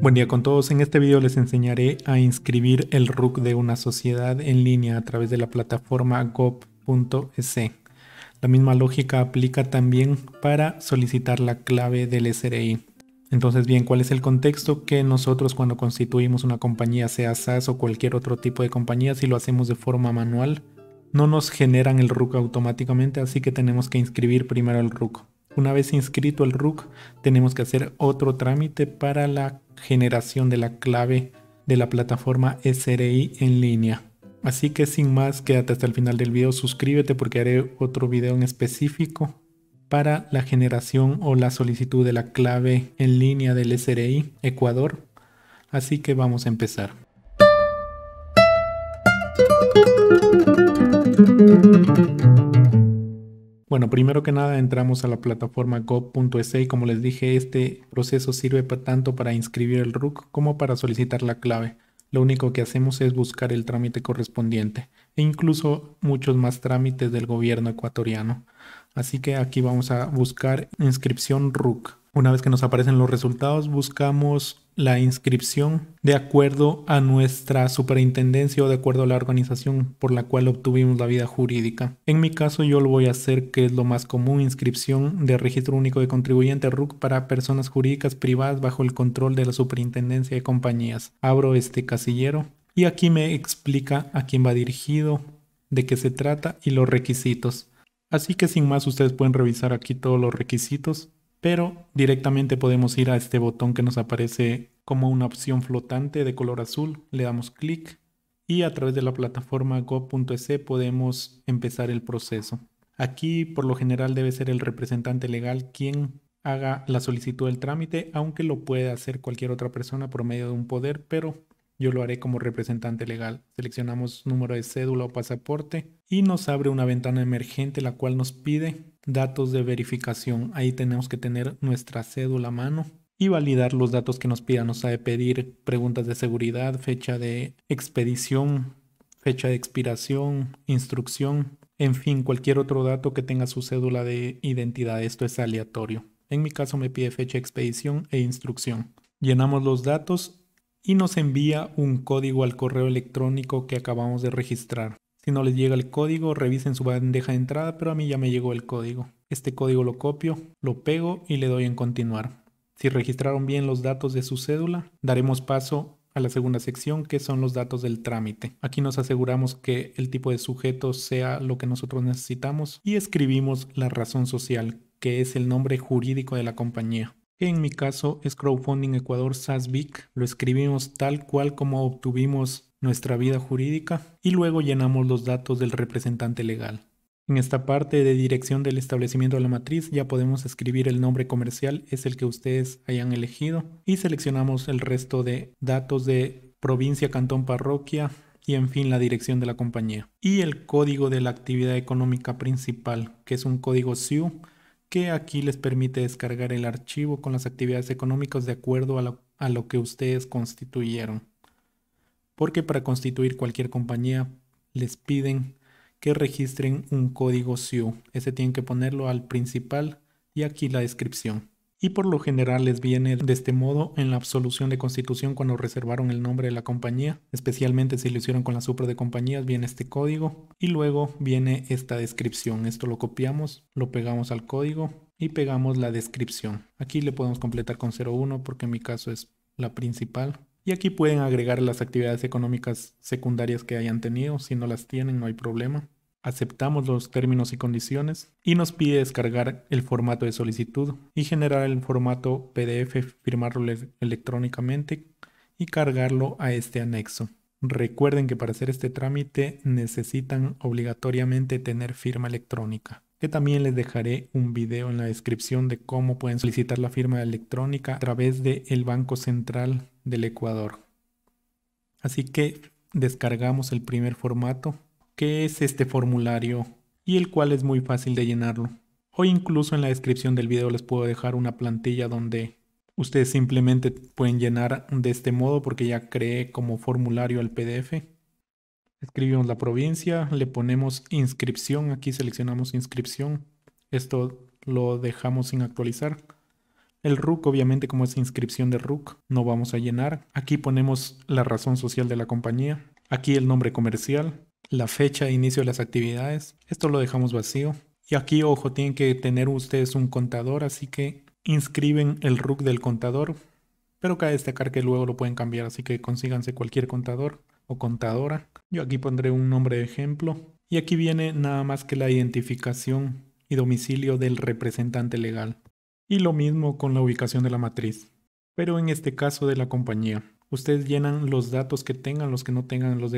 Buen día con todos, en este video les enseñaré a inscribir el RUC de una sociedad en línea a través de la plataforma gob.ec. La misma lógica aplica también para solicitar la clave del SRI. Entonces bien, ¿cuál es el contexto que nosotros cuando constituimos una compañía, sea SaaS o cualquier otro tipo de compañía, si lo hacemos de forma manual, no nos generan el RUC automáticamente, así que tenemos que inscribir primero el RUC. Una vez inscrito el RUC, tenemos que hacer otro trámite para la generación de la clave de la plataforma SRI en línea. Así que sin más, quédate hasta el final del video, suscríbete porque haré otro video en específico para la generación o la solicitud de la clave en línea del SRI Ecuador. Así que vamos a empezar. Bueno, primero que nada entramos a la plataforma gov.se y como les dije, este proceso sirve tanto para inscribir el RUC como para solicitar la clave. Lo único que hacemos es buscar el trámite correspondiente e incluso muchos más trámites del gobierno ecuatoriano. Así que aquí vamos a buscar inscripción RUC. Una vez que nos aparecen los resultados, buscamos la inscripción de acuerdo a nuestra superintendencia o de acuerdo a la organización por la cual obtuvimos la vida jurídica. En mi caso yo lo voy a hacer que es lo más común, inscripción de registro único de contribuyente RUC para personas jurídicas privadas bajo el control de la superintendencia de compañías. Abro este casillero y aquí me explica a quién va dirigido, de qué se trata y los requisitos. Así que sin más ustedes pueden revisar aquí todos los requisitos pero directamente podemos ir a este botón que nos aparece como una opción flotante de color azul, le damos clic y a través de la plataforma go.es podemos empezar el proceso. Aquí por lo general debe ser el representante legal quien haga la solicitud del trámite, aunque lo puede hacer cualquier otra persona por medio de un poder, pero yo lo haré como representante legal. Seleccionamos número de cédula o pasaporte y nos abre una ventana emergente la cual nos pide datos de verificación. Ahí tenemos que tener nuestra cédula a mano y validar los datos que nos pida... Nos sabe pedir preguntas de seguridad, fecha de expedición, fecha de expiración, instrucción, en fin, cualquier otro dato que tenga su cédula de identidad. Esto es aleatorio. En mi caso me pide fecha de expedición e instrucción. Llenamos los datos y nos envía un código al correo electrónico que acabamos de registrar. Si no les llega el código, revisen su bandeja de entrada, pero a mí ya me llegó el código. Este código lo copio, lo pego y le doy en continuar. Si registraron bien los datos de su cédula, daremos paso a la segunda sección que son los datos del trámite. Aquí nos aseguramos que el tipo de sujeto sea lo que nosotros necesitamos y escribimos la razón social, que es el nombre jurídico de la compañía en mi caso es Crowdfunding Ecuador SASBIC. Lo escribimos tal cual como obtuvimos nuestra vida jurídica y luego llenamos los datos del representante legal. En esta parte de dirección del establecimiento de la matriz ya podemos escribir el nombre comercial, es el que ustedes hayan elegido, y seleccionamos el resto de datos de provincia, cantón, parroquia y en fin la dirección de la compañía. Y el código de la actividad económica principal, que es un código SIU que aquí les permite descargar el archivo con las actividades económicas de acuerdo a lo, que ustedes constituyeron. Porque para constituir cualquier compañía les piden que registren un código SIU. Ese tienen que ponerlo al principal y aquí la descripción y por lo general les viene de este modo en la absolución de constitución cuando reservaron el nombre de la compañía, especialmente si lo hicieron con la super de compañías, viene este código y luego viene esta descripción. Esto lo copiamos, lo pegamos al código y pegamos la descripción. Aquí le podemos completar con 01 porque en mi caso es la principal. Y aquí pueden agregar las actividades económicas secundarias que hayan tenido. Si no las tienen, no hay problema aceptamos los términos y condiciones y nos pide descargar el formato de solicitud y generar el formato PDF, firmarlo electrónicamente y cargarlo a este anexo. Recuerden que para hacer este trámite necesitan obligatoriamente tener firma electrónica, que también les dejaré un video en la descripción de cómo pueden solicitar la firma electrónica a través del el Banco Central del Ecuador. Así que descargamos el primer formato que es este formulario y el cual es muy fácil de llenarlo. Hoy incluso en la descripción del video les puedo dejar una plantilla donde ustedes simplemente pueden llenar de este modo porque ya creé como formulario el PDF. Escribimos la provincia, le ponemos inscripción, aquí seleccionamos inscripción. Esto lo dejamos sin actualizar. El RUC, obviamente, como es inscripción de RUC, no vamos a llenar. Aquí ponemos la razón social de la compañía. Aquí el nombre comercial la fecha de inicio de las actividades. Esto lo dejamos vacío. Y aquí, ojo, tienen que tener ustedes un contador, así que inscriben el RUC del contador. Pero cabe destacar que luego lo pueden cambiar, así que consíganse cualquier contador o contadora. Yo aquí pondré un nombre de ejemplo. Y aquí viene nada más que la identificación y domicilio del representante legal. Y lo mismo con la ubicación de la matriz, pero en este caso de la compañía. Ustedes llenan los datos que tengan, los que no tengan los,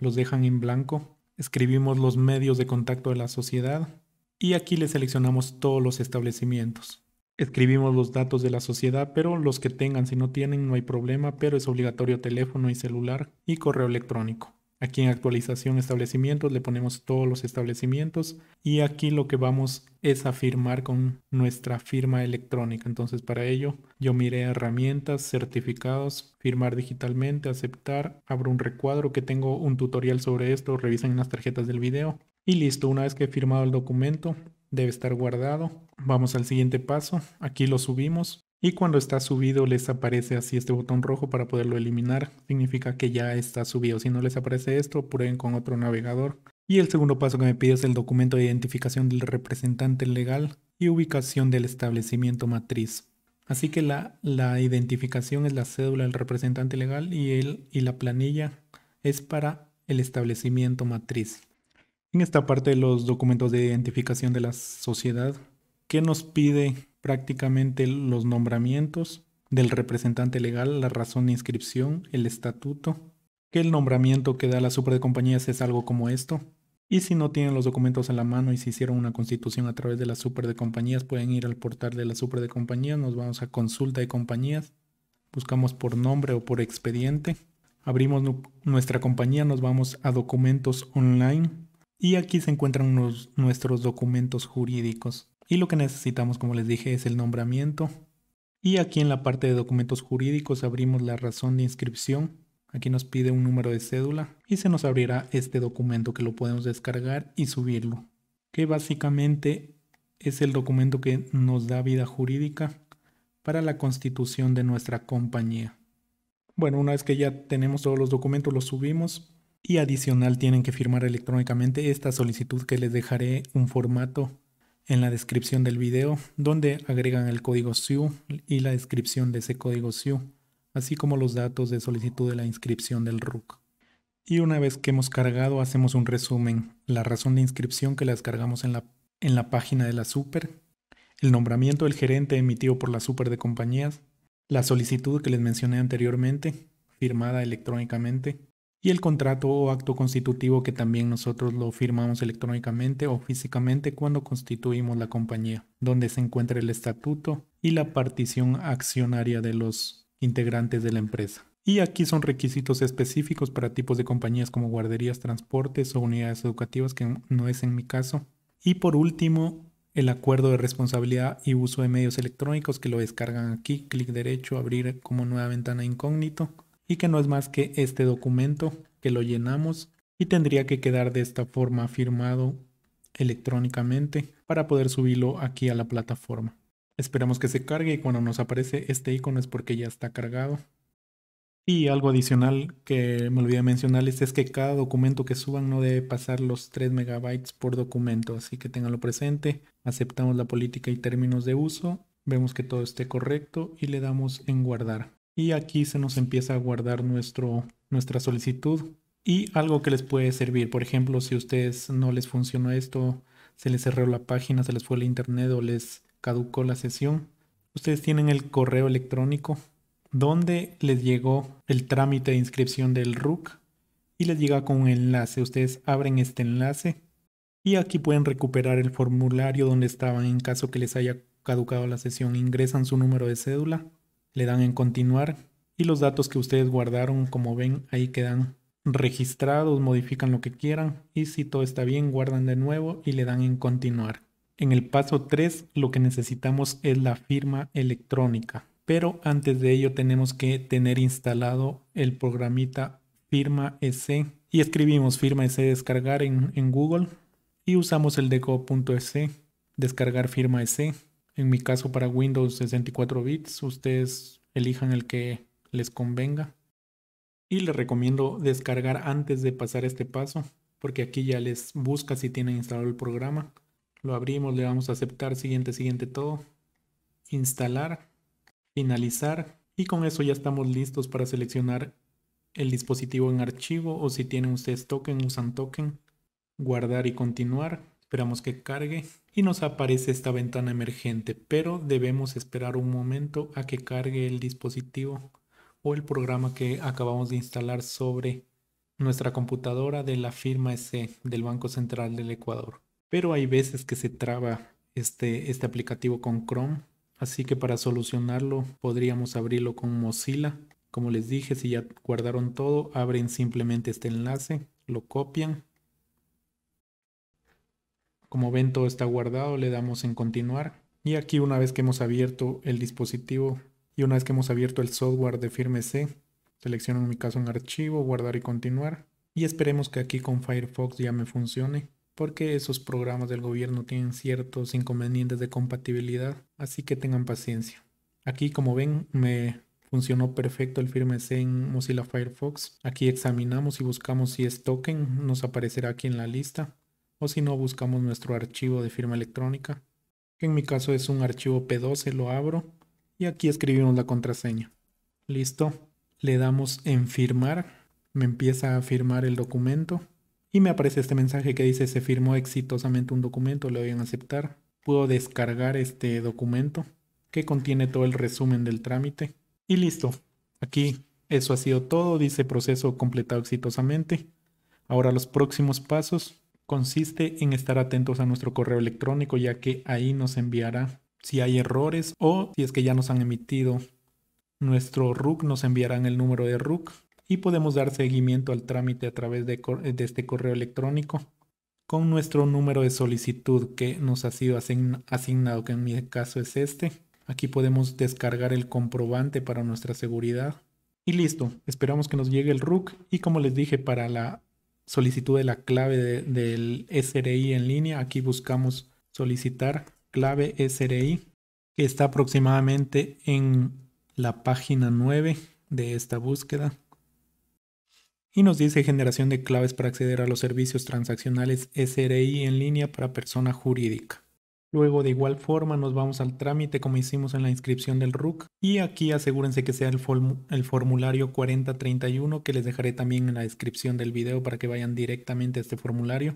los dejan en blanco. Escribimos los medios de contacto de la sociedad y aquí le seleccionamos todos los establecimientos. Escribimos los datos de la sociedad, pero los que tengan, si no tienen, no hay problema, pero es obligatorio teléfono y celular y correo electrónico. Aquí en actualización establecimientos le ponemos todos los establecimientos y aquí lo que vamos es a firmar con nuestra firma electrónica. Entonces para ello yo miré herramientas, certificados, firmar digitalmente, aceptar, abro un recuadro que tengo un tutorial sobre esto, revisen las tarjetas del video y listo, una vez que he firmado el documento debe estar guardado. Vamos al siguiente paso, aquí lo subimos y cuando está subido les aparece así este botón rojo para poderlo eliminar. Significa que ya está subido. Si no les aparece esto, prueben con otro navegador. Y el segundo paso que me pide es el documento de identificación del representante legal y ubicación del establecimiento matriz. Así que la, la identificación es la cédula del representante legal y, el, y la planilla es para el establecimiento matriz. En esta parte de los documentos de identificación de la sociedad, ¿qué nos pide prácticamente los nombramientos del representante legal, la razón de inscripción, el estatuto, que el nombramiento que da la super de compañías es algo como esto. Y si no tienen los documentos en la mano y si hicieron una constitución a través de la super de compañías, pueden ir al portal de la super de compañías, nos vamos a consulta de compañías, buscamos por nombre o por expediente, abrimos nuestra compañía, nos vamos a documentos online y aquí se encuentran nuestros documentos jurídicos y lo que necesitamos, como les dije, es el nombramiento. Y aquí en la parte de documentos jurídicos abrimos la razón de inscripción. Aquí nos pide un número de cédula y se nos abrirá este documento que lo podemos descargar y subirlo. Que básicamente es el documento que nos da vida jurídica para la constitución de nuestra compañía. Bueno, una vez que ya tenemos todos los documentos, los subimos y adicional tienen que firmar electrónicamente esta solicitud que les dejaré un formato en la descripción del video, donde agregan el código SU y la descripción de ese código SIU, así como los datos de solicitud de la inscripción del RUC. Y una vez que hemos cargado, hacemos un resumen, la razón de inscripción que la descargamos en la, en la página de la super, el nombramiento del gerente emitido por la super de compañías, la solicitud que les mencioné anteriormente, firmada electrónicamente, y el contrato o acto constitutivo que también nosotros lo firmamos electrónicamente o físicamente cuando constituimos la compañía, donde se encuentra el estatuto y la partición accionaria de los integrantes de la empresa. Y aquí son requisitos específicos para tipos de compañías como guarderías, transportes o unidades educativas, que no es en mi caso. Y por último, el acuerdo de responsabilidad y uso de medios electrónicos que lo descargan aquí, clic derecho, abrir como nueva ventana incógnito y que no es más que este documento que lo llenamos y tendría que quedar de esta forma firmado electrónicamente para poder subirlo aquí a la plataforma. Esperamos que se cargue y cuando nos aparece este icono es porque ya está cargado. Y algo adicional que me olvidé mencionarles es que cada documento que suban no debe pasar los 3 megabytes por documento, así que tenganlo presente. Aceptamos la política y términos de uso, vemos que todo esté correcto y le damos en guardar y aquí se nos empieza a guardar nuestro, nuestra solicitud y algo que les puede servir. Por ejemplo, si ustedes no les funcionó esto, se les cerró la página, se les fue el internet o les caducó la sesión, ustedes tienen el correo electrónico donde les llegó el trámite de inscripción del RUC y les llega con un enlace. Ustedes abren este enlace y aquí pueden recuperar el formulario donde estaban en caso que les haya caducado la sesión. Ingresan su número de cédula le dan en continuar y los datos que ustedes guardaron, como ven, ahí quedan registrados, modifican lo que quieran y si todo está bien, guardan de nuevo y le dan en continuar. En el paso 3 lo que necesitamos es la firma electrónica, pero antes de ello tenemos que tener instalado el programita firma SC e y escribimos firma e descargar en, Google y usamos el deco.sc e descargar firma SC en mi caso para Windows 64 bits, ustedes elijan el que les convenga. Y les recomiendo descargar antes de pasar este paso, porque aquí ya les busca si tienen instalado el programa. Lo abrimos, le damos a aceptar, siguiente, siguiente, todo. Instalar, finalizar y con eso ya estamos listos para seleccionar el dispositivo en archivo o si tienen ustedes token, usan token, guardar y continuar. Esperamos que cargue y nos aparece esta ventana emergente, pero debemos esperar un momento a que cargue el dispositivo o el programa que acabamos de instalar sobre nuestra computadora de la firma SE del Banco Central del Ecuador. Pero hay veces que se traba este, este aplicativo con Chrome, así que para solucionarlo podríamos abrirlo con Mozilla. Como les dije, si ya guardaron todo, abren simplemente este enlace, lo copian como ven, todo está guardado, le damos en continuar. Y aquí una vez que hemos abierto el dispositivo y una vez que hemos abierto el software de Firme C, selecciono en mi caso un archivo, guardar y continuar. Y esperemos que aquí con Firefox ya me funcione, porque esos programas del gobierno tienen ciertos inconvenientes de compatibilidad, así que tengan paciencia. Aquí como ven me funcionó perfecto el Firme C en Mozilla Firefox. Aquí examinamos y buscamos si es token, nos aparecerá aquí en la lista o si no buscamos nuestro archivo de firma electrónica. En mi caso es un archivo P12, lo abro y aquí escribimos la contraseña. Listo, le damos en firmar, me empieza a firmar el documento y me aparece este mensaje que dice se firmó exitosamente un documento, le doy en aceptar. Puedo descargar este documento que contiene todo el resumen del trámite y listo. Aquí eso ha sido todo, dice proceso completado exitosamente. Ahora los próximos pasos consiste en estar atentos a nuestro correo electrónico ya que ahí nos enviará si hay errores o si es que ya nos han emitido nuestro RUC, nos enviarán el número de RUC y podemos dar seguimiento al trámite a través de, este correo electrónico con nuestro número de solicitud que nos ha sido asignado, que en mi caso es este. Aquí podemos descargar el comprobante para nuestra seguridad. Y listo, esperamos que nos llegue el RUC y como les dije para la solicitud de la clave del SRI en línea. Aquí buscamos solicitar clave SRI, que está aproximadamente en la página 9 de esta búsqueda. Y nos dice generación de claves para acceder a los servicios transaccionales SRI en línea para persona jurídica. Luego de igual forma nos vamos al trámite como hicimos en la inscripción del RUC y aquí asegúrense que sea el, formulario 4031 que les dejaré también en la descripción del video para que vayan directamente a este formulario.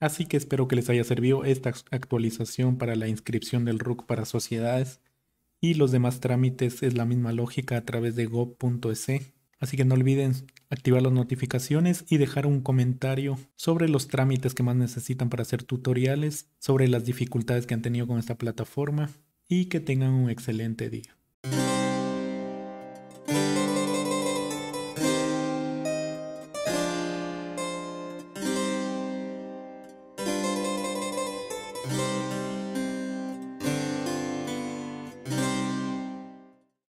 Así que espero que les haya servido esta actualización para la inscripción del RUC para sociedades y los demás trámites es la misma lógica a través de go.se Así que no olviden activar las notificaciones y dejar un comentario sobre los trámites que más necesitan para hacer tutoriales, sobre las dificultades que han tenido con esta plataforma y que tengan un excelente día.